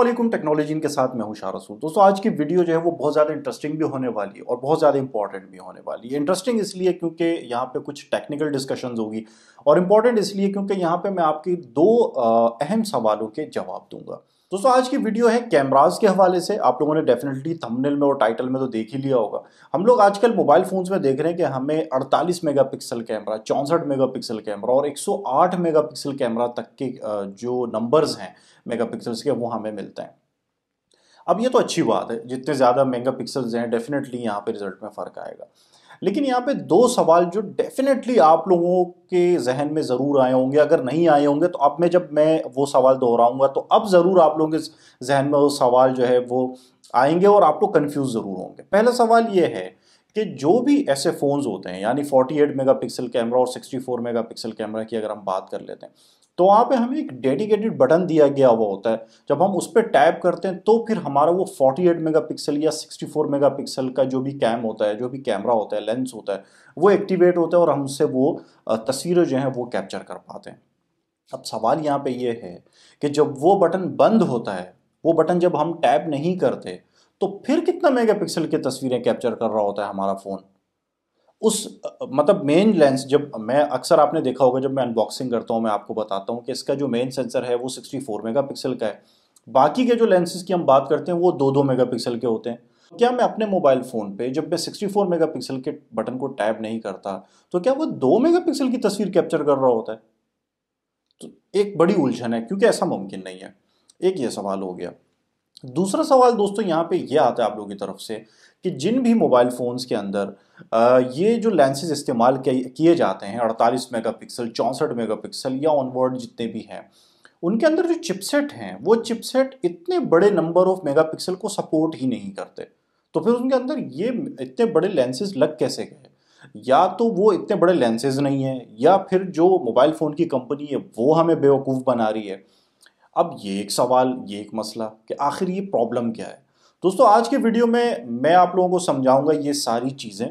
Aslam technology के साथ मैं हुशार रसूल दोस्तों आज की वीडियो जो है वो बहुत ज़्यादा इंटरेस्टिंग भी होने वाली है और बहुत ज़्यादा इंपॉर्टेंट भी होने वाली है इंटरेस्टिंग इसलिए क्योंकि यहाँ पे कुछ टेक्निकल डिस्कशंस होगी और इम्पॉर्टेंट इसलिए क्योंकि यहाँ पे मैं आपकी दो अहम सवालों के जवाब दूंगा दोस्तों आज की वीडियो है कैमराज के हवाले से आप लोगों ने डेफिनेटली थंबनेल में और टाइटल में तो देख ही लिया होगा हम लोग आजकल मोबाइल फोन्स में देख रहे हैं कि हमें 48 मेगापिक्सल कैमरा चौंसठ मेगापिक्सल कैमरा और 108 मेगापिक्सल कैमरा तक के जो नंबर्स हैं मेगापिक्सल्स के वो हमें मिलते हैं अब ये तो अच्छी बात है जितने ज़्यादा मेगा पिक्सल्स हैं डेफिनेटली यहाँ पे रिजल्ट में फ़र्क आएगा लेकिन यहाँ पे दो सवाल जो डेफिनेटली आप लोगों के जहन में ज़रूर आए होंगे अगर नहीं आए होंगे तो अब मैं जब मैं वो सवाल दोहराऊंगा तो अब ज़रूर आप लोगों के जहन में वो सवाल जो है वो आएंगे और आप लोग कन्फ्यूज़ ज़रूर होंगे पहला सवाल ये है कि जो भी ऐसे फ़ोन्स होते हैं यानी 48 मेगापिक्सल कैमरा और 64 मेगापिक्सल कैमरा की अगर हम बात कर लेते हैं तो वहाँ पे हमें एक डेडिकेटेड बटन दिया गया हुआ होता है जब हम उस पर टैप करते हैं तो फिर हमारा वो 48 मेगापिक्सल या 64 मेगापिक्सल का जो भी कैम होता है जो भी कैमरा होता है लेंस होता है वो एक्टिवेट होता है और हम उससे वो तस्वीरें जो हैं वो कैप्चर कर पाते हैं अब सवाल यहाँ पे ये यह है कि जब वो बटन बंद होता है वो बटन जब हम टैप नहीं करते तो फिर कितना मेगापिक्सल की तस्वीरें कैप्चर कर रहा होता है हमारा फ़ोन उस मतलब मेन लेंस जब मैं अक्सर आपने देखा होगा जब मैं अनबॉक्सिंग करता हूँ मैं आपको बताता हूँ कि इसका जो मेन सेंसर है वो 64 मेगापिक्सल का है बाकी के जो लेंसेज की हम बात करते हैं वो दो दो मेगापिक्सल के होते हैं क्या मैं अपने मोबाइल फ़ोन पे जब मैं 64 पिक्सल के बटन को टैप नहीं करता तो क्या वो दो पिक्सल की तस्वीर कैप्चर कर रहा होता है तो एक बड़ी उलझन है क्योंकि ऐसा मुमकिन नहीं है एक ये सवाल हो गया दूसरा सवाल दोस्तों यहाँ पे ये आता है आप लोगों की तरफ से कि जिन भी मोबाइल फ़ोन्स के अंदर ये जो लेंसेज इस्तेमाल किए जाते हैं 48 मेगापिक्सल चौंसठ मेगापिक्सल या ऑनवर्ड जितने भी हैं उनके अंदर जो चिपसेट हैं वो चिपसेट इतने बड़े नंबर ऑफ मेगापिक्सल को सपोर्ट ही नहीं करते तो फिर उनके अंदर ये इतने बड़े लेंसेज लग कैसे गए या तो वो इतने बड़े लेंसेज नहीं हैं या फिर जो मोबाइल फ़ोन की कंपनी है वो हमें बेवकूफ़ बना रही है अब ये एक सवाल ये एक मसला कि आखिर ये प्रॉब्लम क्या है दोस्तों आज के वीडियो में मैं आप लोगों को समझाऊंगा ये सारी चीज़ें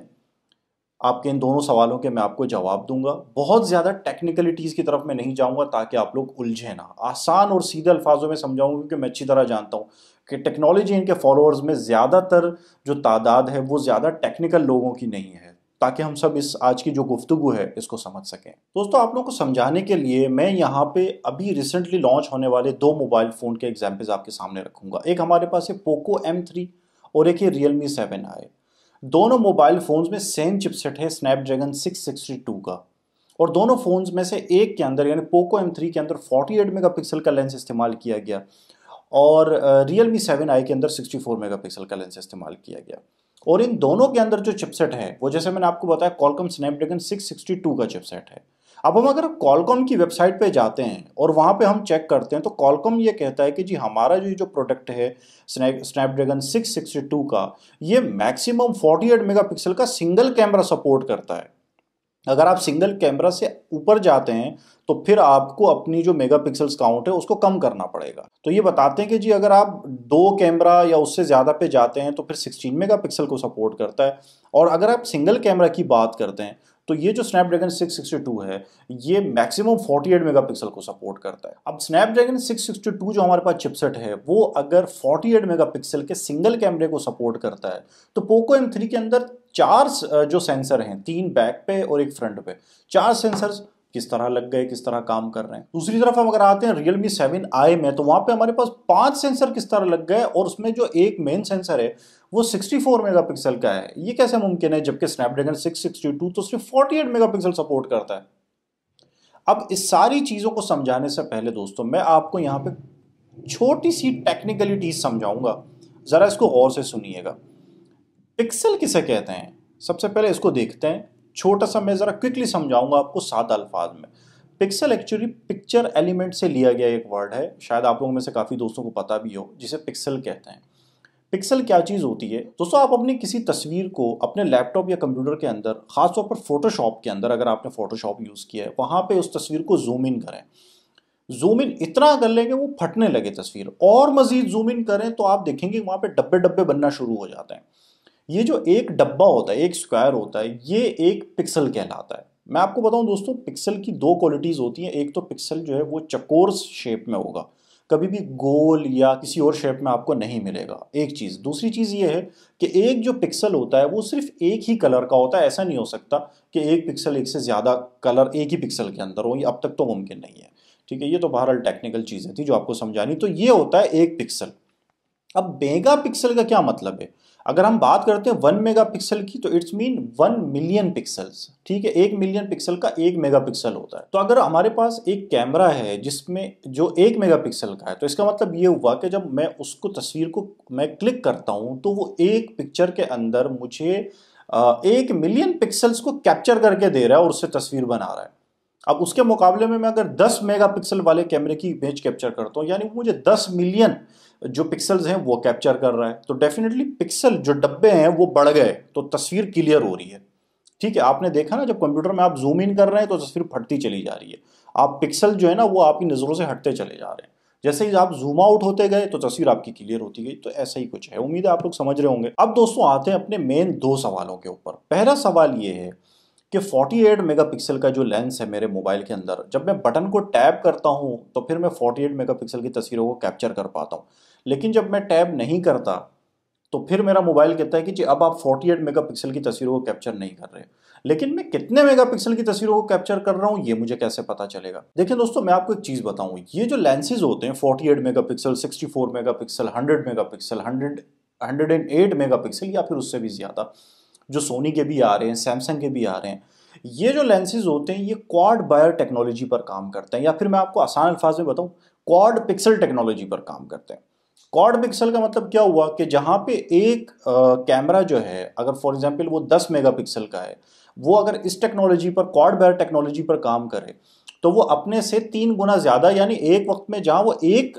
आपके इन दोनों सवालों के मैं आपको जवाब दूंगा बहुत ज़्यादा टेक्निकलिटीज़ की तरफ मैं नहीं जाऊंगा ताकि आप लोग उलझे ना आसान और सीधे अल्फाजों में समझाऊंगा क्योंकि मैं अच्छी तरह जानता हूँ कि टेक्नोलॉजी इनके फॉलोअर्स में ज़्यादातर जो तादाद है वो ज़्यादा टेक्निकल लोगों की नहीं है ताकि हम सब इस आज की जो गुफ्तु है इसको समझ सकें दोस्तों आप लोगों को समझाने के लिए मैं यहाँ पे अभी रिसेंटली लॉन्च होने वाले दो मोबाइल फ़ोन के एग्जाम्पल्स आपके सामने रखूँगा एक हमारे पास है पोको एम और एक है रियल मी सेवन दोनों मोबाइल फ़ोन्स में सेम चिपसेट है स्नैपड्रैगन सिक्स का और दोनों फ़ोन्स में से एक के अंदर यानी पोको एम के अंदर फोर्टी एट का लेंस इस्तेमाल किया गया और रियल मी सेवन के अंदर सिक्सटी फोर का लेंस इस्तेमाल किया गया और इन दोनों के अंदर जो चिपसेट है वो जैसे मैंने आपको बताया कॉलकॉम स्नैपड्रैगन 662 का चिपसेट है अब हम अगर कॉलकॉम की वेबसाइट पे जाते हैं और वहाँ पे हम चेक करते हैं तो कॉलकॉम ये कहता है कि जी हमारा जो जो प्रोडक्ट है स्नैपड्रैगन 662 का ये मैक्सिमम 48 मेगापिक्सल का सिंगल कैमरा सपोर्ट करता है अगर आप सिंगल कैमरा से ऊपर जाते हैं तो फिर आपको अपनी जो मेगापिक्सल काउंट है उसको कम करना पड़ेगा तो ये बताते हैं कि जी अगर आप दो कैमरा या उससे ज़्यादा पे जाते हैं तो फिर 16 मेगापिक्सल को सपोर्ट करता है और अगर आप सिंगल कैमरा की बात करते हैं तो ये जो स्नैपड्रैगन 662 है ये मैक्सिमम 48 मेगापिक्सल को सपोर्ट करता है अब स्नैपड्रैगन 662 जो हमारे पास चिपसेट है वो अगर 48 मेगापिक्सल के सिंगल कैमरे को सपोर्ट करता है तो पोको एम के अंदर चार जो सेंसर हैं तीन बैक पे और एक फ्रंट पे चार सेंसर्स किस तरह लग गए किस तरह काम कर रहे हैं दूसरी तरफ हम अगर आते हैं रियल मी सेवन आई में तो वहाँ पे हमारे पास पांच सेंसर किस तरह लग गए और उसमें जो एक मेन सेंसर है वो 64 मेगापिक्सल का है ये कैसे मुमकिन है जबकि स्नैपड्रैगन 662 तो सिर्फ 48 मेगापिक्सल सपोर्ट करता है अब इस सारी चीज़ों को समझाने से पहले दोस्तों मैं आपको यहाँ पे छोटी सी टेक्निकलिटीज समझाऊंगा ज़रा इसको गौर से सुनिएगा पिक्सल किसे कहते हैं सबसे पहले इसको देखते हैं छोटा सा मैं ज़रा क्विकली समझाऊंगा आपको सात अल्फाज में पिक्सल एक्चुअली पिक्चर एलिमेंट से लिया गया एक वर्ड है शायद आप लोगों में से काफ़ी दोस्तों को पता भी हो जिसे पिक्सल कहते हैं पिक्सल क्या चीज़ होती है दोस्तों आप अपनी किसी तस्वीर को अपने लैपटॉप या कंप्यूटर के अंदर खासतौर पर फोटोशॉप के अंदर अगर आपने फोटोशॉप यूज़ किया है वहाँ पे उस तस्वीर को जूम इन करें जूम इन इतना कर लेंगे वो फटने लगे तस्वीर और मज़ीद जूम इन करें तो आप देखेंगे वहाँ पर डब्बे डब्बे बनना शुरू हो जाते हैं ये जो एक डब्बा होता है एक स्क्वायर होता है ये एक पिक्सल कहलाता है मैं आपको बताऊं दोस्तों पिक्सल की दो क्वालिटीज़ होती हैं एक तो पिक्सल जो है वो चकोर शेप में होगा कभी भी गोल या किसी और शेप में आपको नहीं मिलेगा एक चीज़ दूसरी चीज़ ये है कि एक जो पिक्सल होता है वो सिर्फ एक ही कलर का होता है ऐसा नहीं हो सकता कि एक पिक्सल एक से ज़्यादा कलर एक ही पिक्सल के अंदर हो ये अब तक तो मुमकिन नहीं है ठीक है ये तो बहरहाल टेक्निकल चीज़ें थी जो आपको समझानी तो ये होता है एक पिक्सल अब मेगा पिक्सल का क्या मतलब है अगर हम बात करते हैं वन मेगापिक्सल की तो it's mean one million pixels ठीक है एक मिलियन पिक्सल का एक मेगापिक्सल होता है तो अगर हमारे पास एक कैमरा है जिसमें जो एक मेगापिक्सल का है तो इसका मतलब ये हुआ कि जब मैं उसको तस्वीर को मैं क्लिक करता हूँ तो वो एक पिक्चर के अंदर मुझे एक मिलियन पिक्सल्स को कैप्चर करके दे रहा है और उससे तस्वीर बना रहा है अब उसके मुकाबले में मैं अगर 10 मेगापिक्सल वाले कैमरे की इमेज कैप्चर करता हूँ यानी मुझे 10 मिलियन जो पिक्सल्स हैं वो कैप्चर कर रहा है तो डेफिनेटली पिक्सल जो डब्बे हैं वो बढ़ गए तो तस्वीर क्लियर हो रही है ठीक है आपने देखा ना जब कंप्यूटर में आप जूम इन कर रहे हैं तो तस्वीर फटती चली जा रही है आप पिक्सल जो है ना वो आपकी नज़रों से हटते चले जा रहे हैं जैसे ही आप जूम आउट होते गए तो तस्वीर आपकी क्लियर होती गई तो ऐसा ही कुछ है उम्मीद है आप लोग समझ रहे होंगे अब दोस्तों आते हैं अपने मेन दो सवालों के ऊपर पहला सवाल ये है कि 48 मेगापिक्सल का जो लेंस है मेरे मोबाइल के अंदर जब मैं बटन को टैप करता हूँ तो फिर मैं 48 मेगापिक्सल की तस्वीरों को कैप्चर कर पाता हूँ लेकिन जब मैं टैप नहीं करता तो फिर मेरा मोबाइल कहता है कि जी अब आप 48 मेगापिक्सल की तस्वीरों को कैप्चर नहीं कर रहे लेकिन मैं कितने मेगापिक्सल की तस्वीरों को कैप्चर कर रहा हूँ ये मुझे कैसे पता चलेगा देखिए दोस्तों मैं आपको एक चीज़ बताऊँ ये जो लेंसेज होते हैं 48 मेगापिक्सल 64 मेगापिक्सल 100 मेगापिक्सल 100 108 मेगापिक्सल या फिर उससे भी ज़्यादा जो सोनी के भी आ रहे हैं सैमसंग के भी आ रहे हैं ये जो लेंसेज होते हैं ये क्वाड बायर टेक्नोलॉजी पर काम करते हैं या फिर मैं आपको आसान अल्फाज में बताऊँ क्वाड पिक्सल टेक्नोलॉजी पर काम करते हैं क्वाड पिक्सल का मतलब क्या हुआ कि जहाँ पे एक कैमरा जो है अगर फॉर एग्जांपल वो 10 मेगापिक्सल का है वो अगर इस टेक्नोलॉजी पर क्वाड बायर टेक्नोलॉजी पर काम करे तो वो अपने से तीन गुना ज़्यादा यानी एक वक्त में जहाँ वो एक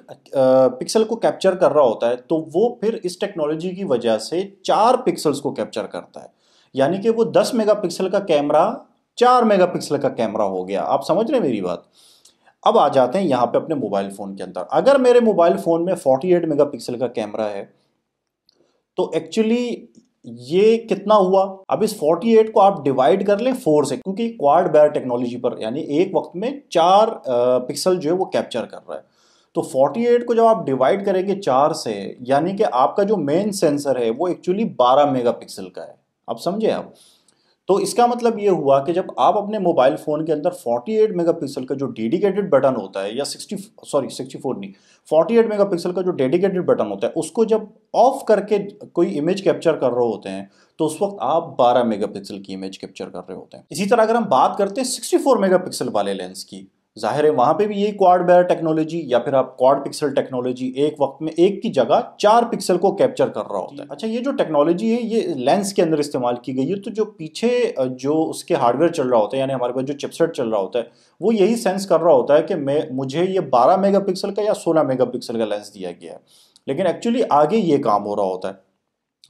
पिक्सल को कैप्चर कर रहा होता है तो वो फिर इस टेक्नोलॉजी की वजह से चार पिक्सल्स को कैप्चर करता है यानी कि वो 10 मेगापिक्सल का कैमरा 4 मेगापिक्सल का कैमरा हो गया आप समझ रहे हैं मेरी बात अब आ जाते हैं यहाँ पे अपने मोबाइल फ़ोन के अंदर अगर मेरे मोबाइल फ़ोन में 48 मेगापिक्सल का कैमरा है तो एक्चुअली ये कितना हुआ अब इस 48 को आप डिवाइड कर लें फोर से क्योंकि क्वाड बैर टेक्नोलॉजी पर यानी एक वक्त में चार पिक्सल जो है वो कैप्चर कर रहा है तो 48 को जब आप डिवाइड करेंगे चार से यानी कि आपका जो मेन सेंसर है वो एक्चुअली 12 मेगापिक्सल का है आप समझे आप तो इसका मतलब ये हुआ कि जब आप अपने मोबाइल फ़ोन के अंदर 48 मेगापिक्सल का जो डेडिकेटेड बटन होता है या 60 सॉरी 64 नहीं 48 मेगापिक्सल का जो डेडिकेटेड बटन होता है उसको जब ऑफ करके कोई इमेज कैप्चर कर रहे होते हैं तो उस वक्त आप 12 मेगापिक्सल की इमेज कैप्चर कर रहे होते हैं इसी तरह अगर हम बात करते हैं सिक्सटी मेगापिक्सल वाले लेंस की ज़ाहिर है वहाँ पे भी यही क्वाड बेयर टेक्नोलॉजी या फिर आप क्वाड पिक्सल टेक्नोलॉजी एक वक्त में एक की जगह चार पिक्सल को कैप्चर कर रहा होता है अच्छा ये जो टेक्नोलॉजी है ये लेंस के अंदर इस्तेमाल की गई है तो जो पीछे जो उसके हार्डवेयर चल रहा होता है यानी हमारे पास जो चिपसेट चल रहा होता है वो यही सेंस कर रहा होता है कि मैं मुझे ये बारह मेगा का या सोलह मेगा का लेंस दिया गया है लेकिन एक्चुअली आगे ये काम हो रहा होता है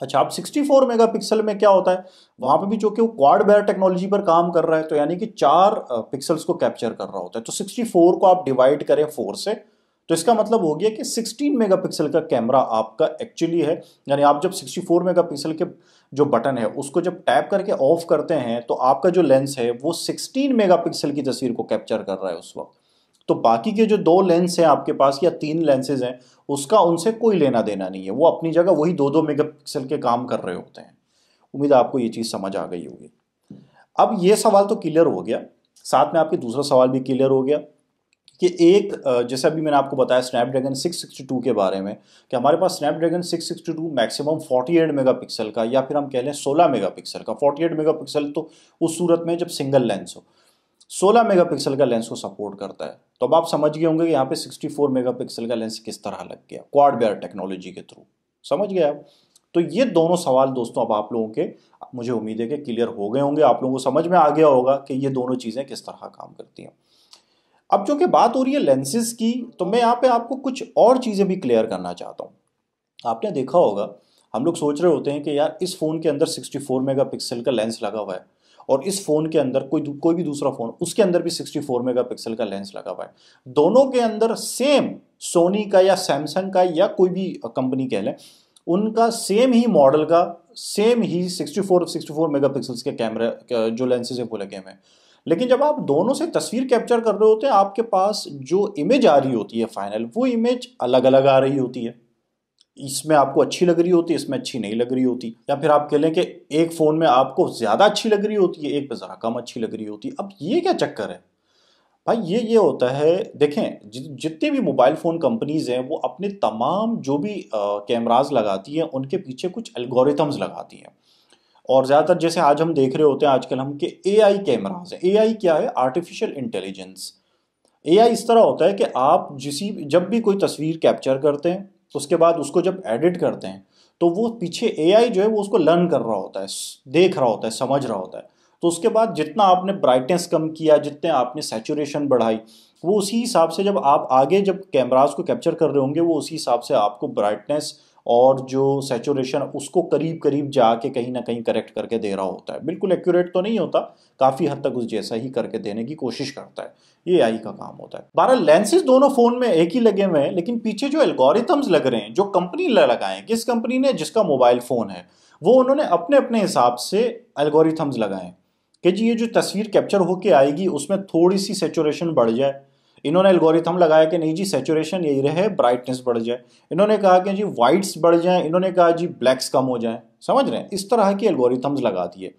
अच्छा आप 64 मेगापिक्सल में क्या होता है वहां पे भी जो कि वो क्वाड बेयर टेक्नोलॉजी पर काम कर रहा है तो यानी कि चार पिक्सल्स को कैप्चर कर रहा होता है तो 64 को आप डिवाइड करें फोर से तो इसका मतलब हो गया कि 16 मेगापिक्सल का कैमरा आपका एक्चुअली है यानी आप जब 64 मेगापिक्सल के जो बटन है उसको जब टैप करके ऑफ करते हैं तो आपका जो लेंस है वो 16 मेगापिक्सल की तस्वीर को कैप्चर कर रहा है उस वक्त तो बाकी के जो दो लेंस हैं आपके पास या तीन लेंसेज हैं उसका उनसे कोई लेना देना नहीं है वो अपनी जगह वही दो दो मेगा के काम कर रहे होते हैं उम्मीद है आपको ये चीज़ समझ आ गई होगी अब ये सवाल तो क्लियर हो गया साथ में आपके दूसरा सवाल भी क्लियर हो गया कि एक जैसे अभी मैंने आपको बताया स्नैपड्रैगन 662 के बारे में कि हमारे पास स्नैपड्रैगन 662 मैक्सिमम 48 मेगापिक्सल का या फिर हम कह लें 16 मेगापिक्सल का 48 मेगापिक्सल तो उस सूरत में जब सिंगल लेंस हो 16 मेगापिक्सल का लेंस को सपोर्ट करता है तो अब आप समझ गए होंगे कि यहाँ पे 64 मेगापिक्सल का लेंस किस तरह लग गया क्वाड बेयर टेक्नोलॉजी के थ्रू समझ गए आप तो ये दोनों सवाल दोस्तों अब आप लोगों के मुझे उम्मीद है कि क्लियर हो गए होंगे आप लोगों को समझ में आ गया होगा कि ये दोनों चीज़ें किस तरह काम करती हैं अब जो कि बात हो रही है लेंसेज की तो मैं यहाँ पे आपको कुछ और चीज़ें भी क्लियर करना चाहता हूँ आपने देखा होगा हम लोग सोच रहे होते हैं कि यार इस फ़ोन के अंदर 64 मेगापिक्सल का लेंस लगा हुआ है और इस फ़ोन के अंदर कोई कोई भी दूसरा फ़ोन उसके अंदर भी 64 मेगापिक्सल का लेंस लगा हुआ है दोनों के अंदर सेम सोनी का या सैमसंग का या कोई भी कंपनी कह लें उनका सेम ही मॉडल का सेम ही 64 64 मेगापिक्सल्स के कैमरा जो लेंसेज है वो लगे हुए हैं लेकिन जब आप दोनों से तस्वीर कैप्चर कर रहे होते हैं आपके पास जो इमेज आ रही होती है फाइनल वो इमेज अलग अलग आ रही होती है इसमें आपको अच्छी लग रही होती इसमें अच्छी नहीं लग रही होती या फिर आप कह लें कि एक फ़ोन में आपको ज़्यादा अच्छी लग रही होती है एक पे ज़रा कम अच्छी लग रही होती है अब ये क्या चक्कर है भाई ये ये होता है देखें जि, जितने भी मोबाइल फ़ोन कंपनीज़ हैं वो अपने तमाम जो भी कैमराज लगाती हैं उनके पीछे कुछ एल्गोरिथम्स लगाती हैं और ज़्यादातर जैसे आज हम देख रहे होते हैं आजकल हम के ए आई कैमराज हैं ए आई क्या है आर्टिफिशियल इंटेलिजेंस ए आई इस तरह होता है कि आप जिस जब भी कोई तस्वीर कैप्चर करते हैं तो उसके बाद उसको जब एडिट करते हैं तो वो पीछे ए जो है वो उसको लर्न कर रहा होता है देख रहा होता है समझ रहा होता है तो उसके बाद जितना आपने ब्राइटनेस कम किया जितने आपने सेचुरेशन बढ़ाई वो उसी हिसाब से जब आप आगे जब कैमराज को कैप्चर कर रहे होंगे वो उसी हिसाब से आपको ब्राइटनेस और जो सेचुरेशन उसको करीब करीब जाके कहीं ना कहीं करेक्ट करके दे रहा होता है बिल्कुल एक्यूरेट तो नहीं होता काफ़ी हद तक उस जैसा ही करके देने की कोशिश करता है ये आई का काम होता है बारह लेंसेज दोनों फ़ोन में एक ही लगे हुए हैं लेकिन पीछे जो एल्गोरिथम्स लग रहे हैं जो कंपनी लगाए किस कंपनी ने जिसका मोबाइल फ़ोन है वो उन्होंने अपने अपने हिसाब से एल्गोरिथम्स लगाए कि जी ये जो तस्वीर कैप्चर होके आएगी उसमें थोड़ी सी सेचुरेशन बढ़ जाए इन्होंने एल्गोरिथम लगाया कि नहीं जी सेचुरेशन यही रहे ब्राइटनेस बढ़ जाए इन्होंने कहा कि जी वाइट्स बढ़ जाएं इन्होंने कहा जी ब्लैक्स कम हो जाएं समझ रहे हैं इस तरह की एल्गोरिथम्स लगा दिए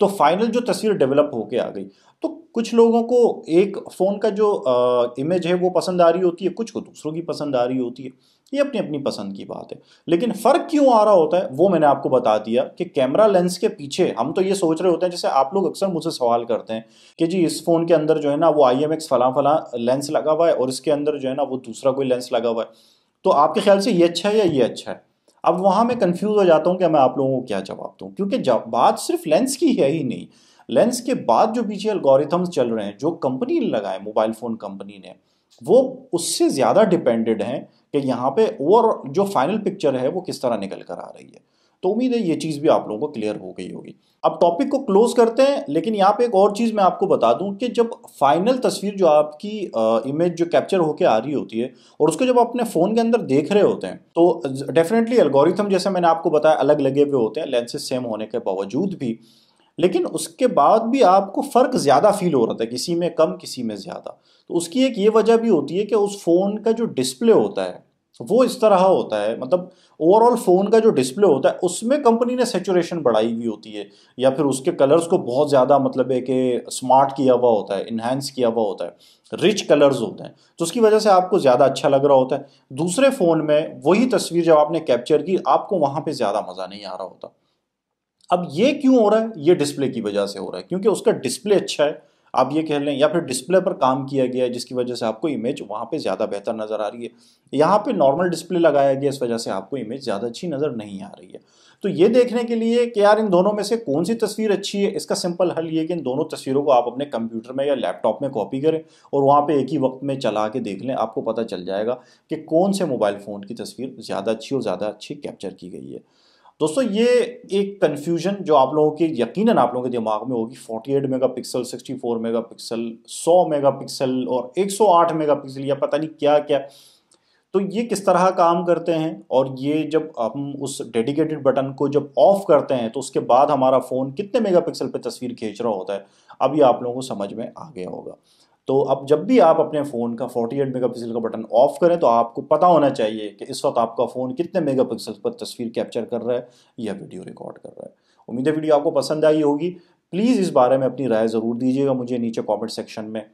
तो फाइनल जो तस्वीर डेवलप होके आ गई तो कुछ लोगों को एक फ़ोन का जो आ, इमेज है वो पसंद आ रही होती है कुछ को दूसरों की पसंद आ रही होती है ये अपनी अपनी पसंद की बात है लेकिन फ़र्क क्यों आ रहा होता है वो मैंने आपको बता दिया कि कैमरा लेंस के पीछे हम तो ये सोच रहे होते हैं जैसे आप लोग अक्सर मुझसे सवाल करते हैं कि जी इस फ़ोन के अंदर जो है ना वो आई एम एक्स फला फला लेंस लगा हुआ है और इसके अंदर जो है ना वो दूसरा कोई लेंस लगा हुआ है तो आपके ख्याल से ये अच्छा है या ये अच्छा है अब वहां मैं कंफ्यूज हो जाता हूँ कि मैं आप लोगों को क्या जवाब दूँ क्योंकि बात सिर्फ लेंस की है ही नहीं लेंस के बाद जो पीछे एल्गोरिथम्स चल रहे हैं जो कंपनी ने लगाए मोबाइल फ़ोन कंपनी ने वो उससे ज़्यादा डिपेंडेड हैं कि यहाँ पे ओवर जो फाइनल पिक्चर है वो किस तरह निकल कर आ रही है तो उम्मीद है ये चीज़ भी आप लोगों को क्लियर हो गई होगी अब टॉपिक को क्लोज करते हैं लेकिन यहाँ पे एक और चीज़ मैं आपको बता दूँ कि जब फाइनल तस्वीर जो आपकी इमेज जो कैप्चर होकर आ रही होती है और उसको जब अपने फ़ोन के अंदर देख रहे होते हैं तो डेफिनेटली एल्गोरिथम जैसे मैंने आपको बताया अलग लगे हुए होते हैं लेंसेज सेम होने के बावजूद भी लेकिन उसके बाद भी आपको फ़र्क ज़्यादा फील हो रहा था किसी में कम किसी में ज़्यादा तो उसकी एक ये वजह भी होती है कि उस फ़ोन का जो डिस्प्ले होता है वो इस तरह होता है मतलब ओवरऑल फ़ोन का जो डिस्प्ले होता है उसमें कंपनी ने सेचुरेशन बढ़ाई हुई होती है या फिर उसके कलर्स को बहुत ज़्यादा मतलब है कि स्मार्ट किया हुआ होता है इन्हेंस किया हुआ होता है रिच कलर्स होते हैं तो उसकी वजह से आपको ज़्यादा अच्छा लग रहा होता है दूसरे फ़ोन में वही तस्वीर जब आपने कैप्चर की आपको वहाँ पर ज़्यादा मज़ा नहीं आ रहा होता अब ये क्यों हो रहा है ये डिस्प्ले की वजह से हो रहा है क्योंकि उसका डिस्प्ले अच्छा है आप ये कह लें या फिर डिस्प्ले पर काम किया गया है जिसकी वजह से आपको इमेज वहाँ पे ज़्यादा बेहतर नज़र आ रही है यहाँ पे नॉर्मल डिस्प्ले लगाया गया इस वजह से आपको इमेज ज़्यादा अच्छी नज़र नहीं आ रही है तो ये देखने के लिए कि यार इन दोनों में से कौन सी तस्वीर अच्छी है इसका सिंपल हल ये कि इन दोनों तस्वीरों को आप अपने कंप्यूटर में या लैपटॉप में कॉपी करें और वहाँ पर एक ही वक्त में चला के देख लें आपको पता चल जाएगा कि कौन से मोबाइल फ़ोन की तस्वीर ज़्यादा अच्छी और ज़्यादा अच्छी कैप्चर की गई है दोस्तों ये एक कन्फ्यूजन जो आप लोगों के यकीन आप लोगों के दिमाग में होगी 48 मेगापिक्सल 64 मेगापिक्सल 100 मेगापिक्सल और 108 मेगापिक्सल या पता नहीं क्या क्या तो ये किस तरह काम करते हैं और ये जब हम उस डेडिकेटेड बटन को जब ऑफ करते हैं तो उसके बाद हमारा फ़ोन कितने मेगापिक्सल पे तस्वीर खींच रहा होता है अभी आप लोगों को समझ में आ गया होगा तो अब जब भी आप अपने फ़ोन का 48 मेगापिक्सल का बटन ऑफ करें तो आपको पता होना चाहिए कि इस वक्त आपका फ़ोन कितने मेगापिक्सल पर तस्वीर कैप्चर कर रहा है या वीडियो रिकॉर्ड कर रहा है उम्मीद है वीडियो आपको पसंद आई होगी प्लीज़ इस बारे में अपनी राय ज़रूर दीजिएगा मुझे नीचे कॉमेंट सेक्शन में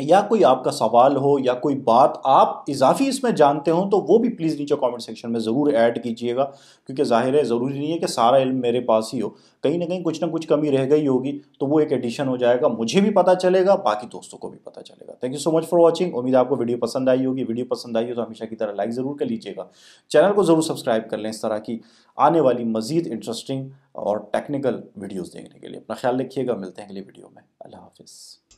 या कोई आपका सवाल हो या कोई बात आप इजाफी इसमें जानते हो तो वो भी प्लीज़ नीचे कमेंट सेक्शन में ज़रूर ऐड कीजिएगा क्योंकि ज़ाहिर है ज़रूरी नहीं है कि सारा इल्म मेरे पास ही हो कहीं ना कहीं कुछ ना कुछ कमी रह गई होगी तो वो एक एडिशन हो जाएगा मुझे भी पता चलेगा बाकी दोस्तों को भी पता चलेगा thank you so much for watching उम्मीद आपको वीडियो पसंद आई होगी वीडियो पसंद आई हो तो हमेशा की तरह लाइक ज़रूर कर लीजिएगा चैनल को ज़रूर सब्सक्राइब कर लें इस तरह की आने वाली मज़ीद इंटरेस्टिंग और टेक्निकल वीडियोज़ देखने के लिए अपना ख्याल रखिएगा मिलते हैं अगले वीडियो में अल्लाह हाफिज़